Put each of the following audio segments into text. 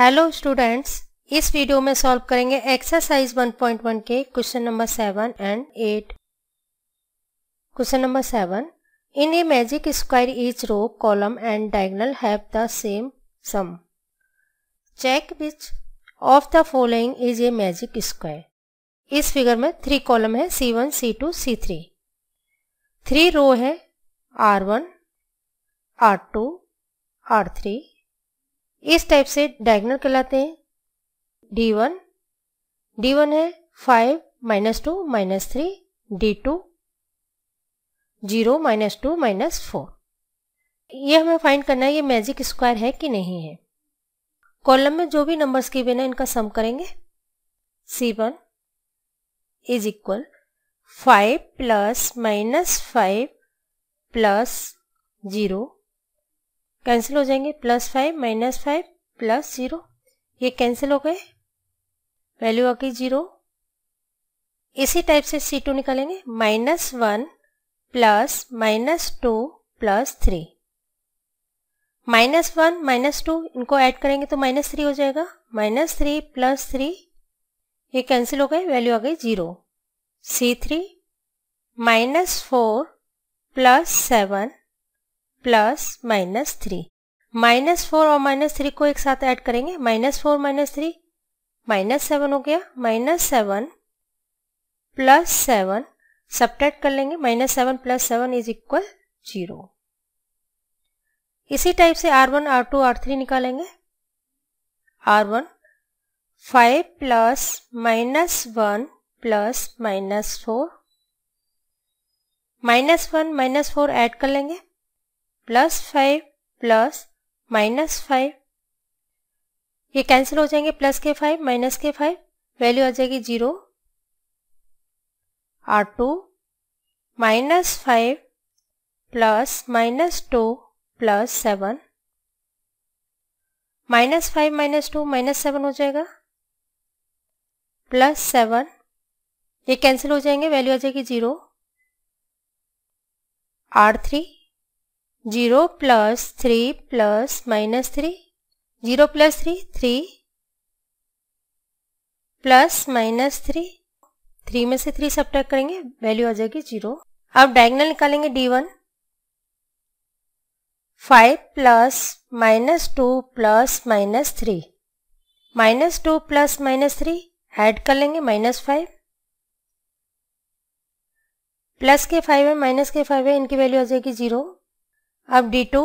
hello students इस video में solve करेंगे एक्सरसाइज 1.1 के question number seven and eight question number seven in a magic square each row column and diagonal have the same sum check which of the following is a magic square इस figure में three column है C one C two C three three row है R one R two R three इस type से diagonal कहलाते हैं D one D one है five minus two minus three D two zero minus two minus four ये हमें find करना है ये मैजिक स्क्वायर है कि नहीं है कॉलम में जो भी नंबर्स की बिना इनका सम करेंगे C one is equal five plus minus five plus zero cancel हो जाएंगे plus five minus five plus zero ये कैंसिल हो गए वैल्यू आ गई ज़ीरो इसी टाइप से सी टू निकालेंगे minus one plus minus two plus three minus one minus two इनको ऐड करेंगे तो माइनस थ्री हो जाएगा माइनस थ्री प्लस थ्री ये कैंसिल हो गए वैल्यू आ गई zero C three minus four plus seven plus minus three minus four और माइनस थ्री को एक साथ ऐड करेंगे minus four minus three minus seven हो गया minus seven plus seven subtract कर लेंगे minus seven plus seven is equal zero इसी टाइप से R one R two R three निकालेंगे R one five plus minus one plus minus four minus one minus four add कर लेंगे plus five plus minus five ये cancel हो जाएंगे plus के five minus के फाइव वैल्यू आ जाएगी zero R two minus five plus minus two plus seven minus five minus two minus seven हो जाएगा प्लस सेवन ये कैंसिल हो जाएंगे वैल्यू आ जाएगी zero R three zero plus three plus minus three zero plus three three plus minus three three में से three सब करेंगे वैल्यू आ जाएगी जीरो अब डायगनल निकालेंगे D one five plus minus two plus minus three minus two plus minus three add कर लेंगे माइनस फाइव प्लस के फाइव है माइनस के फाइव है इनकी वैल्यू आ जाएगी जीरो अब D two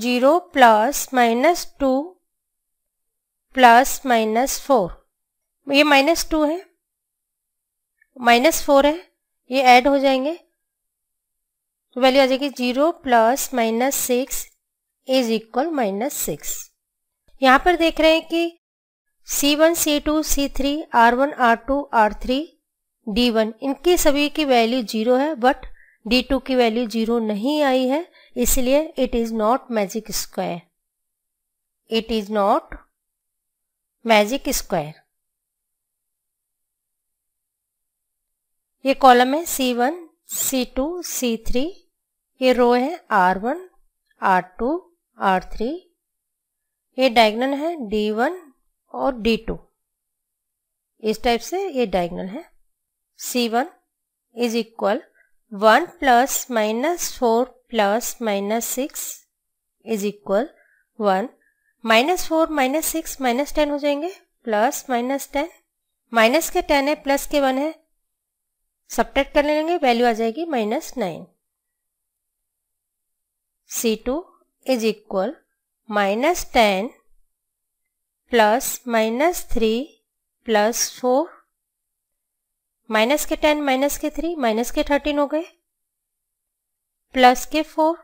zero plus minus two plus minus four ये माइनस टू है माइनस फोर है ये ऐड हो जाएंगे तो वैल्यू आ जाएगी zero plus minus six is equal minus six यहाँ पर देख रहे हैं कि C one C two C three R one R two R three D one इनकी सभी की वैल्यू जीरो है बट डी टू की वैल्यू जीरो नहीं आई है इसलिए it is not magic square it is not magic square ये कॉलम है C one C two C three ये रो है R one R two R three ये डायगनल है डी वन और डी टू इस टाइप से ये डायगनल है C one is equal one plus minus four plus minus six is equal one minus four minus six minus ten हो जाएंगे plus minus ten minus के ten है plus के वन है सब्ट्रैक्ट कर लेंगे वैल्यू आ जाएगी minus nine C two is equal minus ten plus minus three plus four minus के टेन माइनस के थ्री माइनस के थर्टीन हो गए प्लस के फोर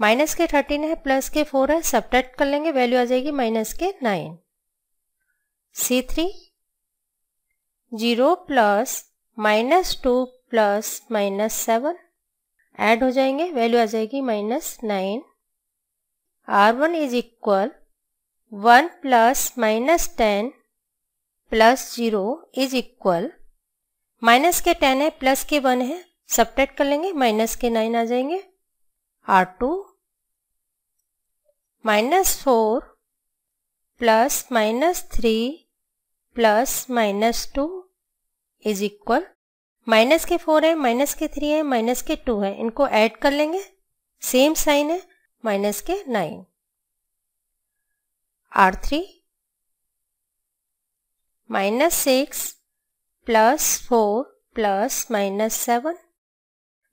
माइनस के थर्टीन है प्लस के फोर है सब कर लेंगे वैल्यू आ जाएगी माइनस के nine C three zero plus minus two plus minus seven add हो जाएंगे वैल्यू आ जाएगी minus nine R one is equal one plus minus ten plus zero is equal minus के टेन है प्लस के वन है subtract कर लेंगे माइनस के नाइन आ जाएंगे R two minus four plus minus three plus minus two is equal minus के फोर है माइनस के थ्री है माइनस के टू है इनको ऐड कर लेंगे सेम साइन है माइनस के nine R three minus six plus four plus minus seven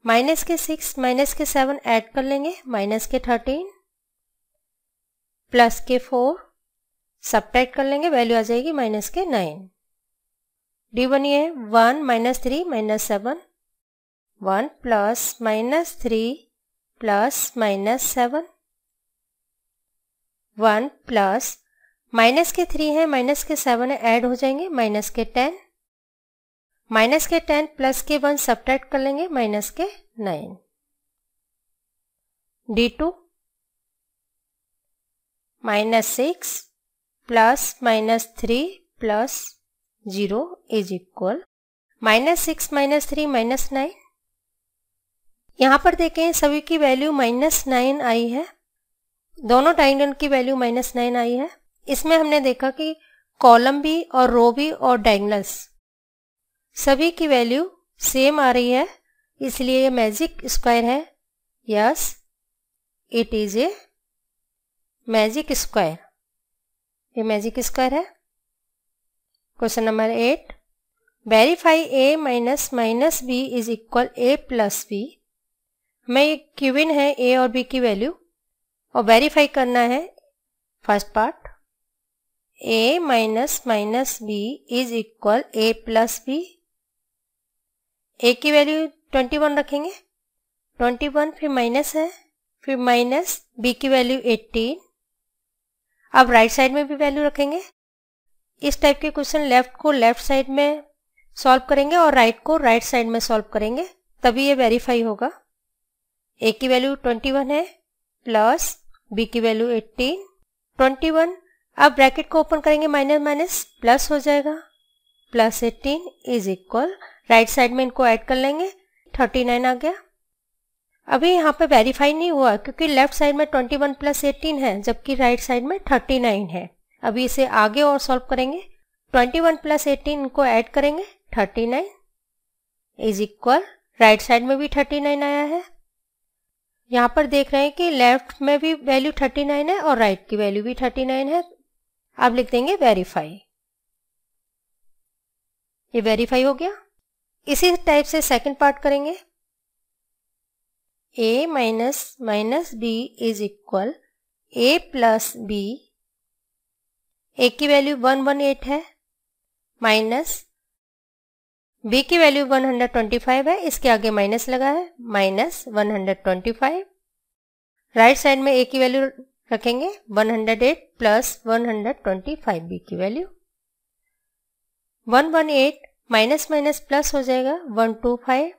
minus के सिक्स माइनस के सेवन ऐड कर लेंगे माइनस के थर्टीन प्लस के फोर सब्ट्रैक्ट कर लेंगे वैल्यू आ जाएगी माइनस के नाइन डी वन ये one minus three minus seven one plus minus three plus minus seven one plus minus के थ्री है माइनस के सेवन ऐड हो जाएंगे माइनस के टेन माइनस के टेन प्लस के वन सब्ट्रैक्ट कर लेंगे माइनस के nine D two minus six plus minus three plus zero is equal minus six minus three minus nine यहां पर देखें सभी की वैल्यू माइनस नाइन आई है दोनों डायंगल की वैल्यू माइनस नाइन आई है इसमें हमने देखा कि कॉलम भी और रो भी और डाइंगल्स सभी की वैल्यू सेम आ रही है इसलिए ये मैजिक स्क्वायर है yes it is a magic square ये मैजिक स्क्वायर है question number eight verify A minus minus B is equal A plus B हमें ये क्यूबिन है ए और बी की वैल्यू और वेरीफाई करना है first part A minus minus B is equal A plus B A की वैल्यू ट्वेंटी वन रखेंगे ट्वेंटी वन फिर माइनस है फिर माइनस बी की वैल्यू एटीन अब राइट साइड में भी वैल्यू रखेंगे इस टाइप के क्वेश्चन लेफ्ट को लेफ्ट साइड में सॉल्व करेंगे और राइट right को राइट right साइड में सॉल्व करेंगे तभी ये वेरीफाई होगा ए की वैल्यू ट्वेंटी वन है प्लस बी की वैल्यू एटीन ट्वेंटी वन अब ब्रैकेट को ओपन करेंगे माइनस माइनस प्लस हो जाएगा plus eighteen is equal right side में इनको ऐड कर लेंगे थर्टी नाइन आ गया अभी यहाँ पे वेरीफाई नहीं हुआ क्योंकि लेफ्ट साइड में ट्वेंटी वन प्लस एटीन है जबकि राइट साइड में थर्टी नाइन है अभी इसे आगे और सॉल्व करेंगे 21 वन प्लस एटीन को ऐड करेंगे thirty nine is equal right side में भी 39 आया है यहाँ पर देख रहे हैं कि लेफ्ट में भी वैल्यू थर्टी नाइन है और राइट right की वैल्यू भी थर्टी नाइन है अब लिख देंगे वेरीफाई ये वेरीफाई हो गया इसी टाइप से सेकंड पार्ट करेंगे A minus minus B is equal A plus B A की वैल्यू वन वन एट है माइनस बी की वैल्यू 125 है इसके आगे माइनस लगा है माइनस 125 राइट साइड में ए की वैल्यू रखेंगे 108 प्लस फाइव बी की वैल्यू 118 माइनस माइनस प्लस हो जाएगा one two five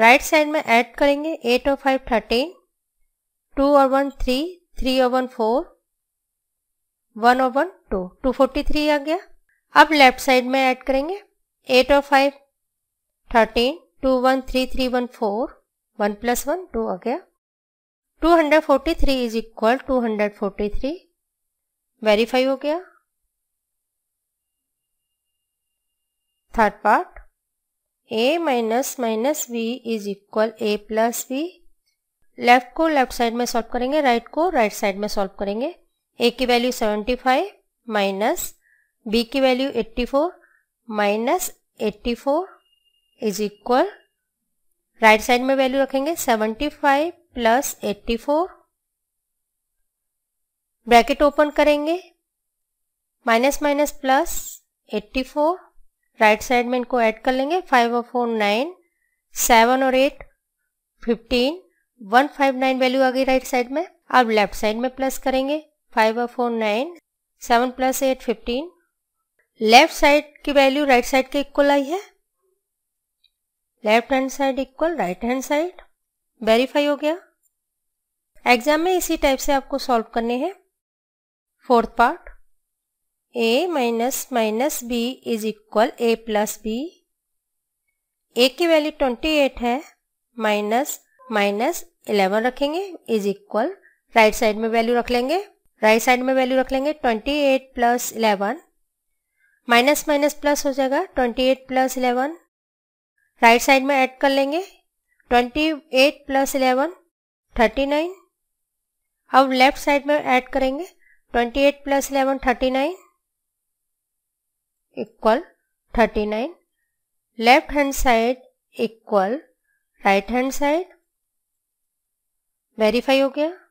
right side में ऐड करेंगे एट और फाइव थर्टीन टू और वन थ्री थ्री और वन फोर वन और one two two forty three आ गया अब लेफ्ट साइड में ऐड करेंगे एट और five thirteen two one three three one four one plus one two आ गया two hundred forty three is equal to hundred forty three verify हो गया third part A minus minus B is equal A plus B left को left side में solve करेंगे right को right side में solve करेंगे ए की value five minus B की value eighty four minus eighty four is equal right side में value रखेंगे five plus eighty four bracket open करेंगे minus minus plus eighty four right side में इनको add कर लेंगे फाइव और फोर नाइन सेवन और eight fifteen one five nine value आ गई राइट साइड में अब लेफ्ट साइड में प्लस करेंगे फाइव और four nine seven plus eight fifteen left side की वैल्यू राइट साइड के इक्वल आई है left hand side equal right hand side verify हो गया एग्जाम में इसी टाइप से आपको सॉल्व करने हैं fourth part A minus minus B is equal A plus B A की वैल्यू ट्वेंटी एट है माइनस माइनस इलेवन रखेंगे इज इक्वल राइट साइड में वैल्यू रख लेंगे राइट साइड में वैल्यू रख लेंगे twenty eight plus eleven minus minus plus हो जाएगा twenty eight plus eleven right side में ऐड कर लेंगे twenty eight plus eleven thirty nine अब लेफ्ट साइड में ऐड करेंगे twenty eight plus eleven thirty nine equal 39 left hand side equal right hand side verify हो गया